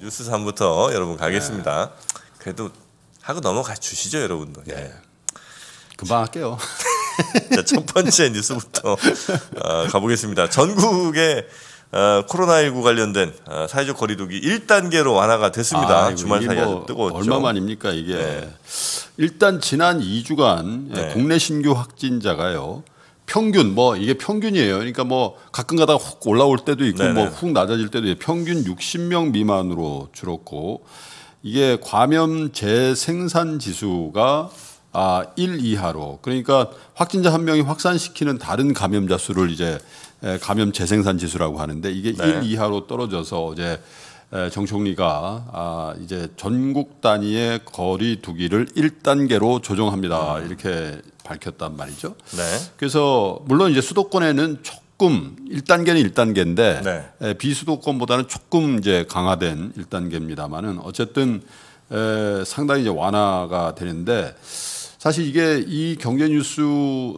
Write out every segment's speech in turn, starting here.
뉴스 3부터 여러분 가겠습니다. 네. 그래도 하고 넘어가 주시죠, 여러분도. 예. 네. 금방 할게요. 자, 첫 번째 뉴스부터 어, 가보겠습니다. 전국에 어, 코로나19 관련된 어, 사회적 거리두기 1단계로 완화가 됐습니다. 아, 주말 사이에 뭐 뜨거웠죠. 얼마만입니까 이게? 네. 일단 지난 2주간 예, 네. 국내 신규 확진자가요. 평균 뭐 이게 평균이에요. 그러니까 뭐 가끔가다 훅 올라올 때도 있고 뭐 훅 낮아질 때도 있고 평균 60명 미만으로 줄었고 이게 과면 재생산 지수가 아, 1 이하로 그러니까 확진자 한 명이 확산시키는 다른 감염자 수를 이제 감염 재생산 지수라고 하는데 이게 네. 1 이하로 떨어져서 이제 정총리가 아, 이제 전국 단위의 거리 두기를 1단계로 조정합니다. 음. 이렇게 밝혔단 말이죠. 네. 그래서 물론 이제 수도권에는 조금 1단계는 1단계인데 네. 비수도권보다는 조금 이제 강화된 1단계입니다만은 어쨌든 에, 상당히 이제 완화가 되는데 사실 이게 이 경제 뉴스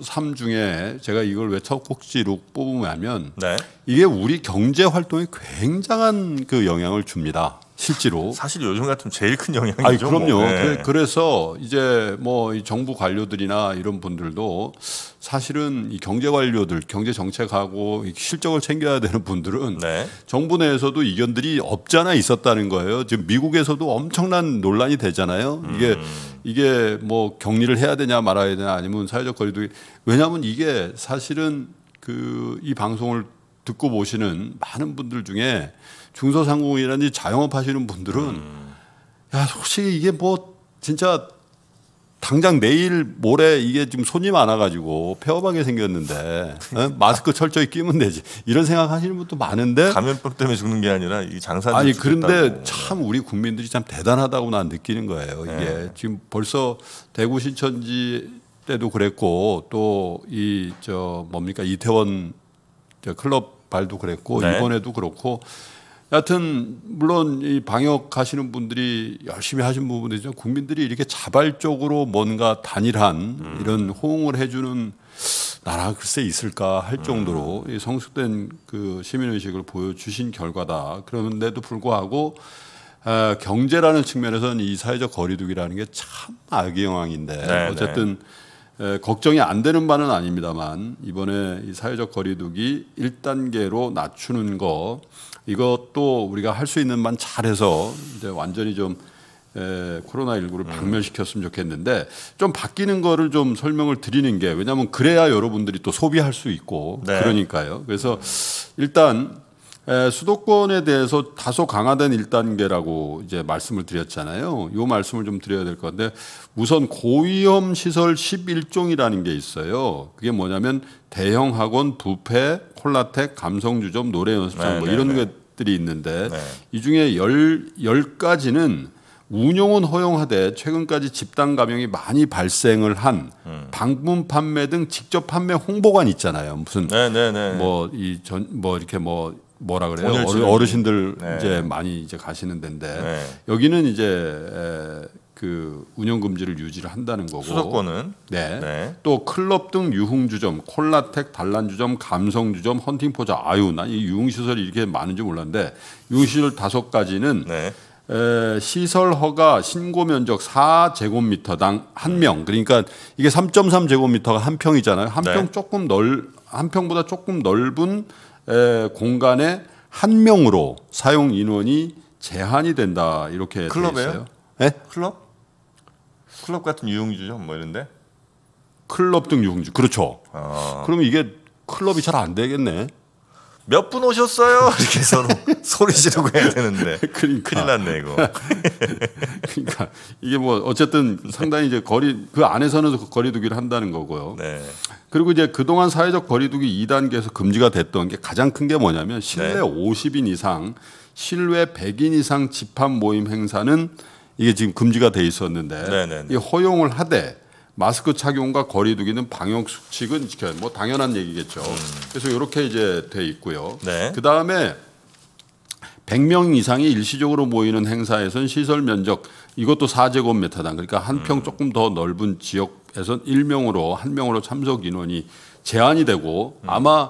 3 중에 제가 이걸 왜첫 꼭지로 뽑으냐면 네. 이게 우리 경제 활동에 굉장한 그 영향을 줍니다. 실제로 사실 요즘 같으면 제일 큰 영향이죠. 아니, 그럼요. 뭐. 네. 그, 래서 이제 뭐 정부 관료들이나 이런 분들도 사실은 경제 관료들, 경제 정책하고 실적을 챙겨야 되는 분들은 네. 정부 내에서도 이견들이 없잖아 있었다는 거예요. 지금 미국에서도 엄청난 논란이 되잖아요. 이게 음. 이게 뭐 격리를 해야 되냐 말아야 되냐 아니면 사회적 거리두기 왜냐하면 이게 사실은 그 이 방송을 듣고 보시는 많은 분들 중에 중소상공인이라든지 자영업 하시는 분들은 음. 야, 솔직히 이게 뭐 진짜 당장 내일 모레 이게 지금 손님 안 와가지고 폐업하게 생겼는데 에? 어? 그러니까. 마스크 철저히 끼면 되지 이런 생각하시는 분도 많은데 감염병 때문에 죽는 게 아니라 이 장사 아니 그런데 참 우리 국민들이 참 대단하다고 난 느끼는 거예요 네. 이게 네. 지금 벌써 대구 신천지 때도 그랬고 또 이 저 뭡니까 이태원 저 클럽 발도 그랬고 네. 이번에도 그렇고 여하튼 물론 이 방역하시는 분들이 열심히 하신 부분이죠. 국민들이 이렇게 자발적으로 뭔가 단일한 음. 이런 호응을 해주는 나라 글쎄 있을까 할 음. 정도로 음. 성숙된 그 시민의식을 보여주신 결과다. 그런데도 불구하고 어, 경제라는 측면에서는 이 사회적 거리두기라는 게 참 악영향인데 네, 네. 어쨌든 에, 걱정이 안 되는 바는 아닙니다만 이번에 이 사회적 거리두기 1단계로 낮추는 거 이것도 우리가 할 수 있는 만 잘해서 이제 완전히 좀 에, 코로나19를 음. 박멸시켰으면 좋겠는데 좀 바뀌는 거를 좀 설명을 드리는 게 왜냐하면 그래야 여러분들이 또 소비할 수 있고 네. 그러니까요. 그래서 일단 에, 수도권에 대해서 다소 강화된 1단계라고 이제 말씀을 드렸잖아요. 요 말씀을 좀 드려야 될 건데 우선 고위험 시설 11종이라는 게 있어요. 그게 뭐냐면 대형 학원, 부페, 콜라텍, 감성주점, 노래 연습장 네, 뭐 네, 이런 네, 것들이 있는데 네. 이 중에 10 10가지는 운영은 허용하되 최근까지 집단 감염이 많이 발생을 한 음. 방문 판매 등 직접 판매 홍보관 있잖아요. 무슨 뭐이전뭐 네, 네, 뭐 이렇게 뭐 뭐라 그래요? 어르, 신들 네. 이제 많이 이제 가시는 데인데 네. 여기는 이제 그 운영 금지를 유지를 한다는 거고 수도권은 네. 네. 또 클럽 등 유흥주점, 콜라텍, 단란주점, 감성주점, 헌팅포자 아유 나이 유흥시설이 이렇게 많은지 몰랐는데 유흥시설 다섯 가지는 네. 에, 시설 허가 신고 면적 4제곱미터당 한명 음. 그러니까 이게 3.3제곱미터가 한 평이잖아요. 한평 네. 조금 넓 한 평보다 조금 넓은 공간에 한 명으로 사용 인원이 제한이 된다 이렇게 클럽에요? 네? 클럽? 클럽 같은 유흥주죠, 뭐 이런데? 클럽 등 유흥주, 그렇죠. 어. 그러면 이게 클럽이 잘 안 되겠네. 몇분 오셨어요? 이렇게 서로 소리 지르고 해야 되는데 그러니까. 큰일 났네 이거. 그러니까 이게 뭐 어쨌든 상당히 이제 거리 그 안에서는 거리두기를 한다는 거고요. 네. 그리고 이제 그동안 사회적 거리두기 2단계에서 금지가 됐던 게 가장 큰 게 뭐냐면 실내 네. 50인 이상, 실외 100인 이상 집합 모임 행사는 이게 지금 금지가 돼 있었는데 네, 네, 네. 이 허용을 하되 마스크 착용과 거리두기는 방역 수칙은 지켜야 뭐 당연한 얘기겠죠. 음. 그래서 이렇게 이제 돼 있고요. 네. 그 다음에 100명 이상이 일시적으로 모이는 행사에선 시설 면적 이것도 4제곱미터당 그러니까 한평 음. 조금 더 넓은 지역에선 1명으로 한 명으로 참석 인원이 제한이 되고 음. 아마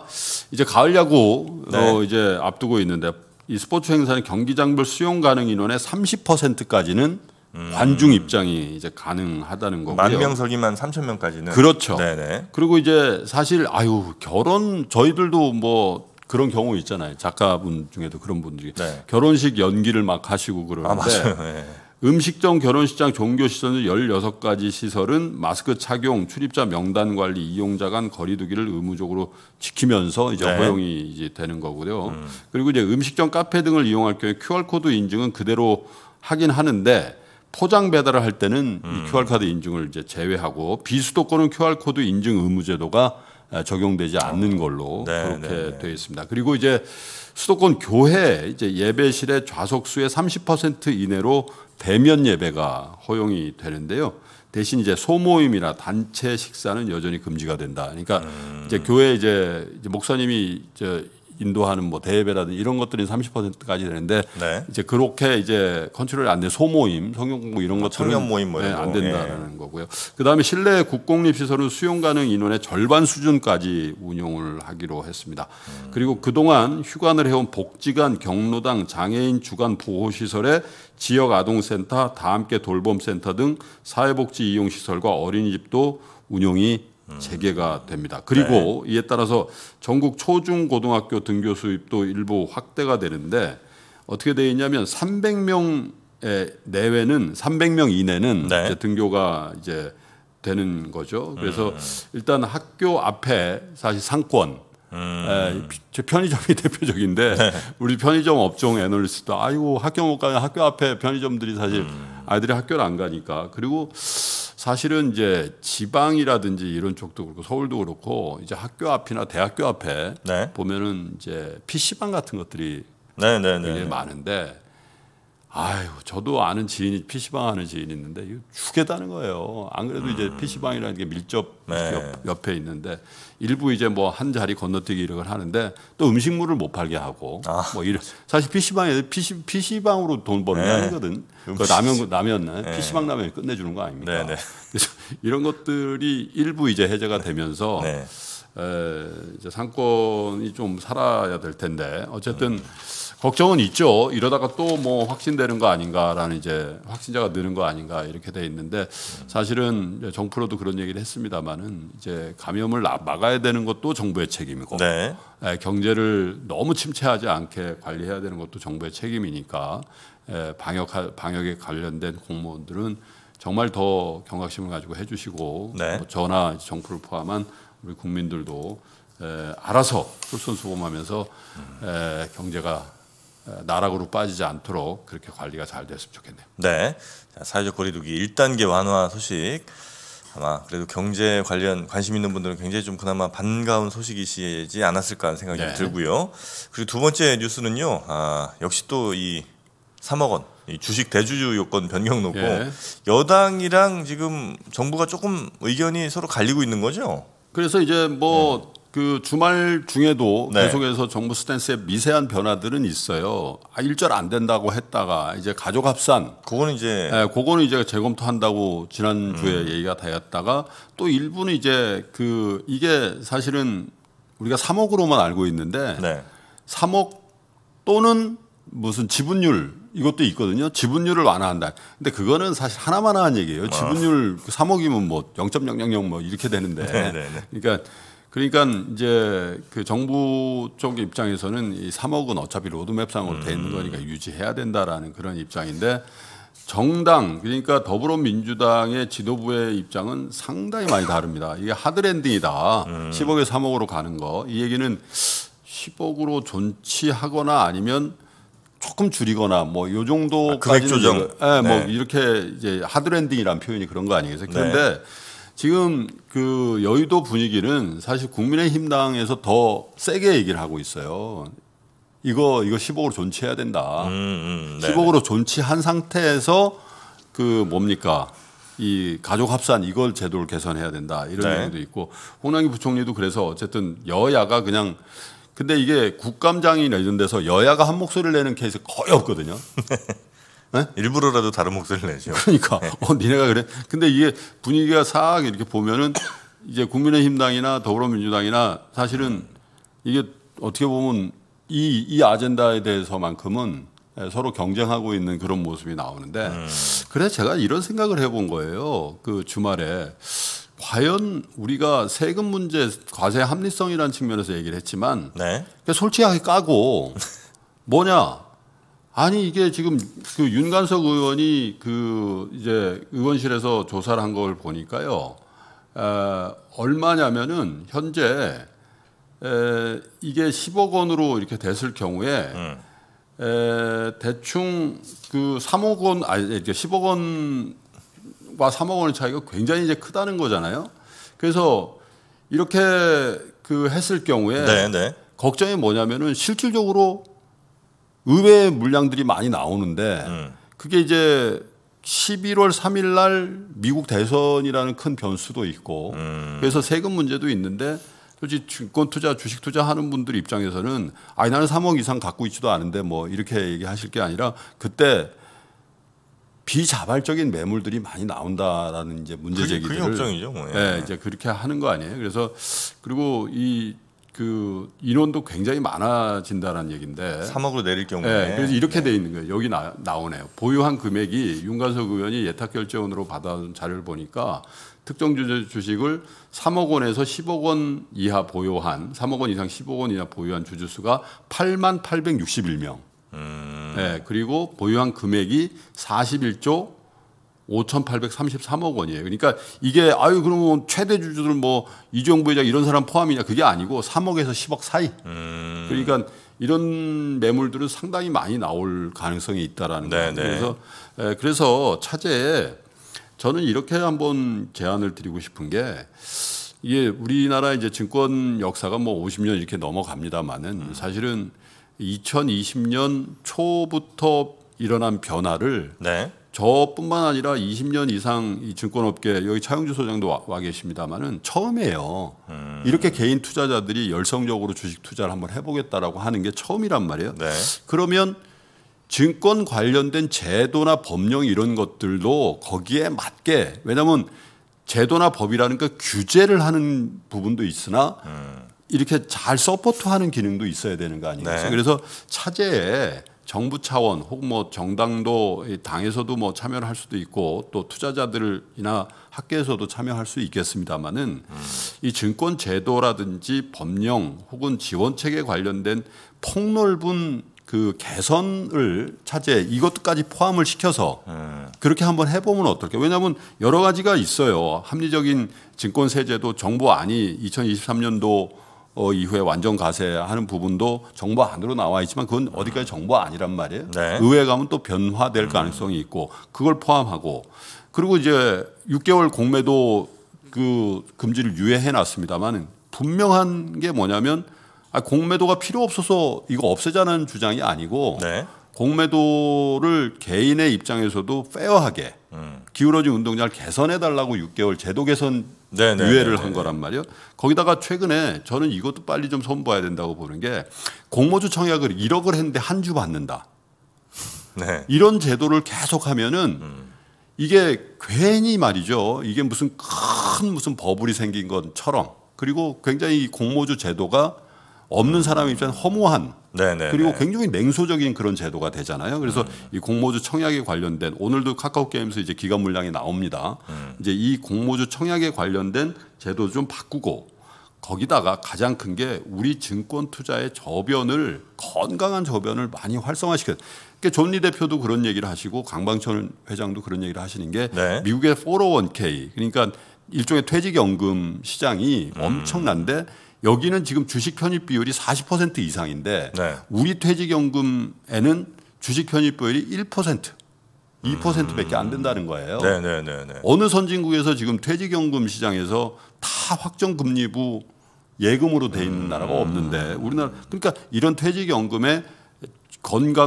이제 가을 야구 네. 어 이제 앞두고 있는데 이 스포츠 행사는 경기장별 수용 가능 인원의 30%까지는 음. 관중 입장이 이제 가능하다는 거고요. 만 명석이만 3천 명까지는 그렇죠. 네네. 그리고 이제 사실 아유 결혼 저희들도 뭐 그런 경우 있잖아요. 작가분 중에도 그런 분들이 네. 결혼식 연기를 막 하시고 아, 그러는데 아, 네. 음식점, 결혼식장, 종교시설 16가지 시설은 마스크 착용, 출입자 명단 관리, 이용자 간 거리두기를 의무적으로 지키면서 이제 네. 허용이 이제 되는 거고요. 음. 그리고 이제 음식점, 카페 등을 이용할 경우에 QR코드 인증은 그대로 하긴 하는데 포장 배달을 할 때는 음. 이 QR 카드 인증을 이제 제외하고 비수도권은 QR 코드 인증 의무 제도가 아, 적용되지 않는 걸로 네, 네 그렇게 네, 네. 되어 있습니다. 그리고 이제 수도권 교회 이제 예배실의 좌석수의 30% 이내로 대면 예배가 허용이 되는데요. 대신 이제 소모임이나 단체 식사는 여전히 금지가 된다. 그러니까 음. 이제 교회 이제 목사님이 이제 인도하는 뭐 대회라든지 이런 것들이 30%까지 되는데 네. 이제 그렇게 이제 컨트롤이 안 돼. 소모임, 성형 공부 이런 아, 것들은 청년 모임 뭐 네, 안된다는 예. 거고요. 그다음에 실내 국공립 시설은 수용 가능 인원의 절반 수준까지 운용을 하기로 했습니다. 음. 그리고 그동안 휴관을 해온 복지관, 경로당, 장애인 주간 보호 시설에 지역 아동센터, 다 함께 돌봄센터 등 사회복지 이용 시설과 어린이집도 운용이 재개가 됩니다. 그리고 네. 이에 따라서 전국 초중고등학교 등교 수입도 일부 확대가 되는데 어떻게 되어 있냐면 300명 내외는 300명 이내는 네. 이제 등교가 이제 되는 거죠. 그래서 음. 일단 학교 앞에 사실 상권 음. 에, 편의점이 대표적인데 네. 우리 편의점 업종 애널리스트도 아이고 학교 못 가요. 학교 앞에 편의점들이 사실 음. 아이들이 학교를 안 가니까 그리고 사실은 이제 지방이라든지 이런 쪽도 그렇고 서울도 그렇고 이제 학교 앞이나 대학교 앞에 네. 보면은 이제 PC방 같은 것들이 네, 네, 네, 굉장히 네. 많은데 아유, 저도 아는 지인이 PC방 하는 지인이 있는데 이거 죽겠다는 거예요. 안 그래도 음. 이제 PC방이라는 게 밀접 네. 옆, 에 있는데 일부 이제 뭐 한 자리 건너뛰기 이런 걸 하는데 또 음식물을 못 팔게 하고 아. 뭐 이런 사실 PC방에 PC PC방으로 돈 버는 네. 게 아니거든. 그 라면 라면 네. PC방 라면이 끝내주는 거 아닙니까? 네, 네. 그래서 이런 것들이 일부 이제 해제가 되면서 네. 에, 이제 상권이 좀 살아야 될 텐데 어쨌든 음. 걱정은 있죠. 이러다가 또 뭐 확진되는 거 아닌가라는 이제 확진자가 느는 거 아닌가 이렇게 돼 있는데 사실은 정프로도 그런 얘기를 했습니다만은 이제 감염을 막아야 되는 것도 정부의 책임이고 네. 예, 경제를 너무 침체하지 않게 관리해야 되는 것도 정부의 책임이니까 예, 방역 방역에 관련된 공무원들은 정말 더 경각심을 가지고 해주시고 네. 뭐 저나 정부를 포함한 우리 국민들도 에, 예, 알아서 솔선수범하면서 음. 에, 경제가 어, 나락으로 빠지지 않도록 그렇게 관리가 잘 됐으면 좋겠네요. 네. 자, 사회적 거리두기 1단계 완화 소식 아마 그래도 경제 관련 관심 있는 분들은 굉장히 좀 그나마 반가운 소식이시지 않았을까 하는 생각이 네. 들고요. 그리고 두 번째 뉴스는요. 아, 역시 또이 3억 원. 주식 대주주 요건 변경 놓고 예. 여당이랑 지금 정부가 조금 의견이 서로 갈리고 있는 거죠. 그래서 이제 뭐 네. 그 주말 중에도 네. 계속해서 정부 스탠스의 미세한 변화들은 있어요. 아, 일절 안 된다고 했다가 이제 가족 합산. 그거는 이제. 네, 그거는 이제 재검토한다고 지난주에 음. 얘기가 되었다가 또 일부는 이제 그 이게 사실은 우리가 3억으로만 알고 있는데 네. 3억 또는 무슨 지분율 이것도 있거든요. 지분율을 완화한다. 근데 그거는 사실 하나만 한 얘기예요. 아. 지분율 어. 그 3억이면 뭐 0.000 뭐 이렇게 되는데. 네네네. 네, 네. 그러니까 그러니까 이제 그 정부 쪽 입장에서는 이 3억은 어차피 로드맵상으로 돼 있는 음. 거니까 유지해야 된다라는 그런 입장인데 정당 그러니까 더불어민주당의 지도부의 입장은 상당히 많이 다릅니다. 이게 하드랜딩이다. 음. 1 0억에 3억으로 가는 거. 이 얘기는 10억으로 존치하거나 아니면 조금 줄이거나 뭐 요 정도까지 아, 조정. 예, 뭐 네. 뭐 이렇게 이제 하드랜딩이란 표현이 그런 거 아니겠어요? 네. 그런데 네. 지금 그 여의도 분위기는 사실 국민의힘당에서 더 세게 얘기를 하고 있어요. 이거 이거 10억으로 존치해야 된다. 음, 음, 10억으로 존치한 상태에서 그 뭡니까 이 가족 합산 이걸 제도를 개선해야 된다 이런 네. 얘기도 있고 홍남기 부총리도 그래서 어쨌든 여야가 그냥 근데 이게 국감장이 내전돼서 여야가 한 목소리를 내는 케이스 거의 없거든요. 네? 일부러라도 다른 목소리를 내죠. 그러니까 네. 어 니네가 그래. 근데 이게 분위기가 싹 이렇게 보면은 이제 국민의힘당이나 더불어민주당이나 사실은 이게 어떻게 보면 이, 이 아젠다에 대해서만큼은 예, 서로 경쟁하고 있는 그런 모습이 나오는데 음. 그래 제가 이런 생각을 해본 거예요. 그 주말에 과연 우리가 세금 문제 과세 합리성이라는 측면에서 얘기를 했지만 네. 솔직하게 까고 뭐냐 아니 이게 지금 그 윤관석 의원이 그 이제 의원실에서 조사를 한 걸 보니까요. 에, 얼마냐면은 현재 에, 이게 10억 원으로 이렇게 됐을 경우에 음. 에, 대충 그 3억 원 아니 이제 10억 원과 3억 원의 차이가 굉장히 이제 크다는 거잖아요. 그래서 이렇게 그 했을 경우에 네, 네. 걱정이 뭐냐면은 실질적으로 의외의 물량들이 많이 나오는데 음. 그게 이제 11월 3일 날 미국 대선이라는 큰 변수도 있고 음. 그래서 세금 문제도 있는데 솔직히 증권 투자, 주식 투자 하는 분들 입장에서는 아니 나는 3억 이상 갖고 있지도 않은데 뭐 이렇게 얘기하실 게 아니라 그때 비자발적인 매물들이 많이 나온다라는 이제 문제 제기들 그게, 그게 뭐. 예, 뭐. 네, 이제 그렇게 하는 거 아니에요. 그래서 그리고 이그 인원도 굉장히 많아진다는 얘기인데 3억으로 내릴 경우에 네, 그래서 이렇게 네. 돼 있는 거예요. 여기 나, 나오네요. 보유한 금액이 윤관석 의원이 예탁 결제원으로 받아온 자료를 보니까 특정 주식을 주주 3억 원에서 10억 원 이하 보유한 3억 원 이상 10억 원 이하 보유한 주주수가 8만 861명. 음. 네, 그리고 보유한 금액이 41조 5,833억 원이에요. 그러니까 이게 아유 그러면 뭐 최대 주주들 뭐이종 부회장 이런 사람 포함이냐 그게 아니고 3억에서 10억 사이. 음. 그러니까 이런 매물들은 상당히 많이 나올 가능성이 있다라는 네, 거예요. 네. 그래서 에, 그래서 차제에 저는 이렇게 한번 제안을 드리고 싶은 게 이게 우리나라 이제 증권 역사가 뭐 50년 이렇게 넘어갑니다만은 음. 사실은 2020년 초부터 일어난 변화를 네. 저뿐만 아니라 20년 이상 이 증권업계 여기 차영주 소장도 와, 와 계십니다만은 처음이에요. 음. 이렇게 개인 투자자들이 열성적으로 주식 투자를 한번 해보겠다라고 하는 게 처음이란 말이에요. 네. 그러면 증권 관련된 제도나 법령 이런 것들도 거기에 맞게 왜냐하면 제도나 법이라는 게 그 규제를 하는 부분도 있으나 음. 이렇게 잘 서포트하는 기능도 있어야 되는 거 아니겠어요? 네. 그래서 차제에 정부 차원 혹은 뭐 정당도 당에서도 뭐 참여를 할 수도 있고 또 투자자들이나 학계에서도 참여할 수 있겠습니다만은 음. 이 증권 제도라든지 법령 혹은 지원책에 관련된 폭넓은 그 개선을 차제 이것까지 포함을 시켜서 네. 그렇게 한번 해보면 어떨까? 왜냐하면 여러 가지가 있어요. 합리적인 증권 세제도 정부 안이 2023년도 어, 이후에 완전 가세하는 부분도 정부 안으로 나와 있지만 그건 어디까지 정부 아니란 말이에요. 네. 의회 가면 또 변화될 음. 가능성이 있고 그걸 포함하고 그리고 이제 6개월 공매도 그 금지를 유예해 놨습니다만 분명한 게 뭐냐면 아, 공매도가 필요 없어서 이거 없애자는 주장이 아니고 네. 공매도를 개인의 입장에서도 페어하게 음. 기울어진 운동장을 개선해달라고 6개월 제도 개선 네네, 네, 유예를 네네, 한 네. 거란 말이에요. 거기다가 최근에 저는 이것도 빨리 좀 손봐야 된다고 보는 게 공모주 청약을 1억을 했는데 한 주 받는다. 네. 이런 제도를 계속하면은 음. 이게 괜히 말이죠. 이게 무슨 큰 무슨 버블이 생긴 것처럼 그리고 굉장히 공모주 제도가 없는 사람 입장 허무한 네네. 그리고 굉장히 냉소적인 그런 제도가 되잖아요. 그래서 음. 이 공모주 청약에 관련된 오늘도 카카오 게임에서 이제 기관 물량이 나옵니다. 음. 이제 이 공모주 청약에 관련된 제도 좀 바꾸고 거기다가 가장 큰 게 우리 증권 투자의 저변을 건강한 저변을 많이 활성화시켜. 그러니까 존리 대표도 그런 얘기를 하시고 강방천 회장도 그런 얘기를 하시는 게 네. 미국의 401k 그러니까 일종의 퇴직연금 시장이 음. 엄청난데 여기는 지금 주식 편입 비율이 40% 이상인데 네. 우리 퇴직연금에는 주식 편입 비율이 1% 2%밖에 안 된다는 거예요. 네네네네. 네, 네, 네. 어느 선진국에서 지금 퇴직연금 시장에서 다 확정금리부 예금으로 돼 있는 음. 나라가 없는데 우리나라 그러니까 이런 퇴직연금에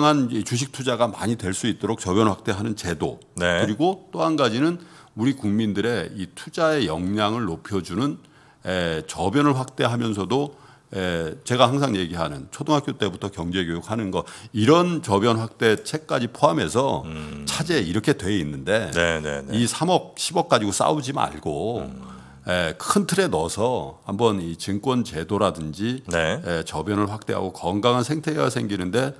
건강한 주식 투자가 많이 될 수 있도록 저변 확대하는 제도 네. 그리고 또 한 가지는 우리 국민들의 이 투자의 역량을 높여주는 저변을 확대하면서도 제가 항상 얘기하는 초등학교 때부터 경제교육 하는 거 이런 저변 확대책까지 포함해서 음. 차제 이렇게 돼 있는데 네네네. 네, 네. 이 3억 10억 가지고 싸우지 말고 음. 에, 큰 틀에 넣어서 한번 이 증권 제도라든지 네. 에, 저변을 확대하고 건강한 생태계가 생기는데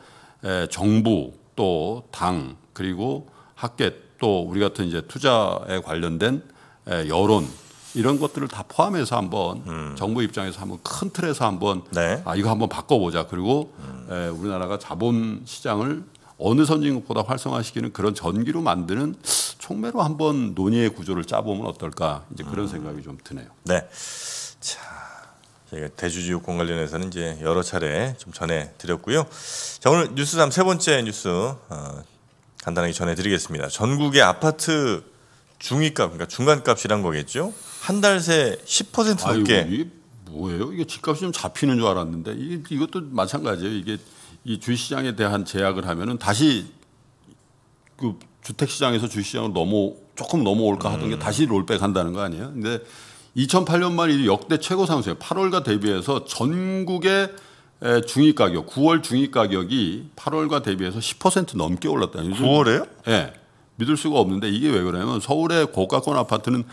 에, 정부 또 당 그리고 학계 또 우리 같은 이제 투자에 관련된 에, 여론 이런 것들을 다 포함해서 한번 음. 정부 입장에서 한번 큰 틀에서 한번 네. 아 이거 한번 바꿔보자 그리고 음. 에, 우리나라가 자본 시장을 어느 선진국보다 활성화시키는 그런 전기로 만드는 총매로 한번 논의의 구조를 짜보면 어떨까 이제 그런 음. 생각이 좀 드네요. 네. 자, 저희가 대주주요건 관련해서는 이제 여러 차례 좀 전해 드렸고요. 자, 오늘 뉴스 3 세 번째 뉴스 어, 간단하게 전해 드리겠습니다. 전국의 아파트 중위값 그러니까 중간값이란 거겠죠. 한 달 새 10% 넘게. 이 뭐예요? 이게 집값이 좀 잡히는 줄 알았는데 이, 이것도 마찬가지예요. 이게 이 주시장에 식 대한 제약을 하면은 다시 그 주택 시장에서 주시장으로 식 넘어 조금 넘어올까 하던 음. 게 다시 롤백한다는 거 아니에요? 근데 2008년만 역대 최고 상승이 8월과 대비해서 전국의 중위 가격, 9월 중위 가격이 8월과 대비해서 10% 넘게 올랐다는 거죠. 9월에요? 예. 네. 믿을 수가 없는데 이게 왜 그러냐면 서울의 고가권 아파트는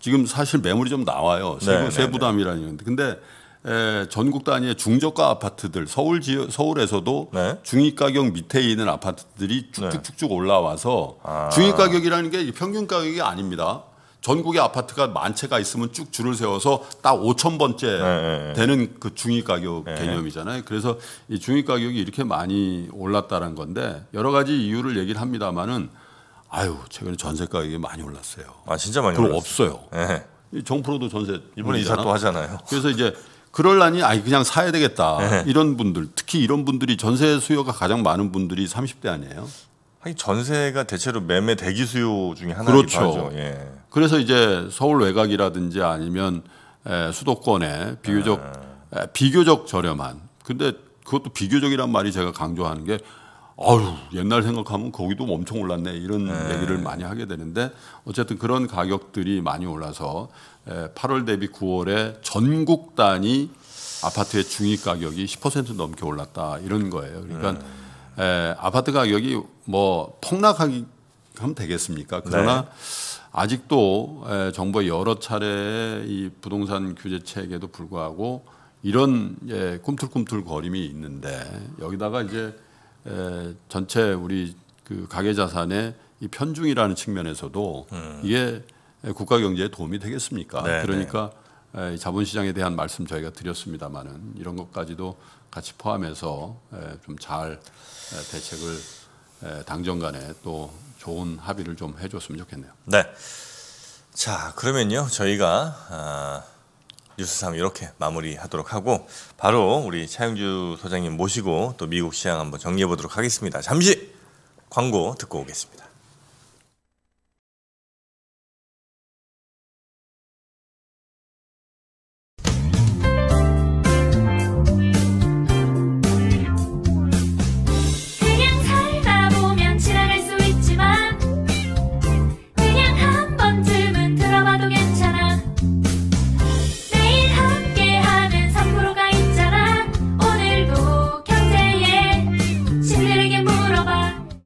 지금 사실 매물이 좀 나와요. 세부, 네, 네, 네. 세부담이라는 데 근데 에, 전국 단위의 중저가 아파트들 서울 지역 서울에서도 네? 중위 가격 밑에 있는 아파트들이 쭉쭉쭉쭉 올라와서 아. 중위 가격이라는 게 평균 가격이 아닙니다. 전국의 아파트가 만 채가 있으면 쭉 줄을 세워서 딱 5천 번째 네. 되는 그 중위 가격 네. 개념이잖아요. 그래서 이 중위 가격이 이렇게 많이 올랐다는 건데 여러 가지 이유를 얘기를 합니다만은 아유 최근에 전세 가 이게 많이 올랐어요. 아 진짜 많이 그럼 없어요. 네. 정프로도 전세 이번에 이사 또 하잖아요. 그래서 이제 그럴라니 아니 그냥 사야 되겠다 네. 이런 분들 특히 이런 분들이 전세 수요가 가장 많은 분들이 30대 아니에요? 하긴 전세가 대체로 매매 대기 수요 중에 하나이죠. 그렇죠. 예. 그래서 이제 서울 외곽이라든지 아니면 에, 수도권에 비교적 예. 에, 비교적 저렴한 근데 그것도 비교적이란 말이 제가 강조하는 게 아유 옛날 생각하면 거기도 엄청 올랐네 이런 네. 얘기를 많이 하게 되는데 어쨌든 그런 가격들이 많이 올라서 8월 대비 9월에 전국 단위 아파트의 중위 가격이 10% 넘게 올랐다 이런 거예요. 그러니까 네. 에, 아파트 가격이 뭐 폭락하기 면 되겠습니까? 네. 그러나 네. 아직도 에, 정부의 여러 차례이 부동산 규제책에도 불구하고 이런 예, 꿈틀꿈틀 거림이 있는데 여기다가 이제 전체 우리 그 가계 자산의 이 편중이라는 측면에서도 음. 이게 국가 경제에 도움이 되겠습니까? 네, 그러니까 네. 자본시장에 대한 말씀 저희가 드렸습니다만은 이런 것까지도 같이 포함해서 좀 잘 대책을 당정간에 또 좋은 합의를 좀 해줬으면 좋겠네요. 네. 자 그러면요 저희가 아, 뉴스상 이렇게 마무리하도록 하고 바로 우리 차영주 소장님 모시고 또 미국 시장 한번 정리해 보도록 하겠습니다. 잠시 광고 듣고 오겠습니다.